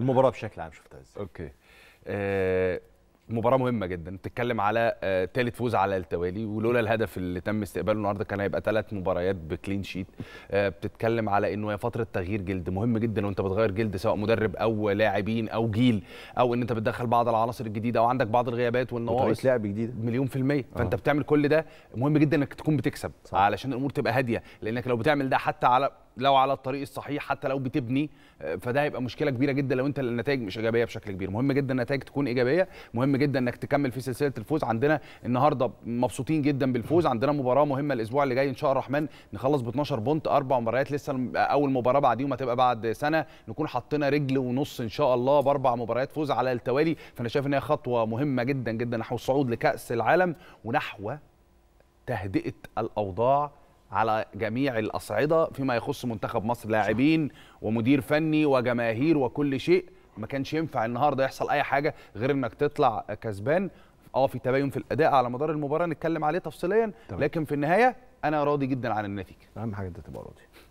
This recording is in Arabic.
المباراه بشكل عام شفتها ازاي اوكي آه مباراه مهمه جدا بتتكلم على آه ثالث فوز على التوالي ولولا الهدف اللي تم استقباله النهارده كان هيبقى ثلاث مباريات بكلين شيت آه بتتكلم على انه هي فتره تغيير جلد مهم جدا وانت بتغير جلد سواء مدرب او لاعبين او جيل او ان انت بتدخل بعض العناصر الجديده او عندك بعض الغيابات والنواقص لعب جديده مليون في الميه آه. فانت آه. بتعمل كل ده مهم جدا انك تكون بتكسب صح. علشان الامور تبقى هاديه لانك لو بتعمل ده حتى على لو على الطريق الصحيح حتى لو بتبني آه، فده هيبقى مشكله كبيره جدا لو انت النتائج مش ايجابيه بشكل كبير مهم جدا النتائج تكون ايجابيه مهم جدا انك تكمل في سلسله الفوز عندنا النهارده مبسوطين جدا بالفوز عندنا مباراه مهمه الاسبوع اللي جاي ان شاء الله الرحمن نخلص ب 12 بونت اربع مباريات لسه اول مباراه بعديهم هتبقى بعد سنه نكون حطينا رجل ونص ان شاء الله باربع مباريات فوز على التوالي فانا شايف ان هي خطوه مهمه جدا جدا نحو الصعود لكاس العالم ونحو تهدئه الاوضاع على جميع الاصعده فيما يخص منتخب مصر لاعبين ومدير فني وجماهير وكل شيء ما كانش ينفع النهارده يحصل اي حاجه غير انك تطلع كسبان اه في تباين في الاداء على مدار المباراه نتكلم عليه تفصيليا طبعا. لكن في النهايه انا راضي جدا عن النتيجه اهم حاجه انت تبقى راضي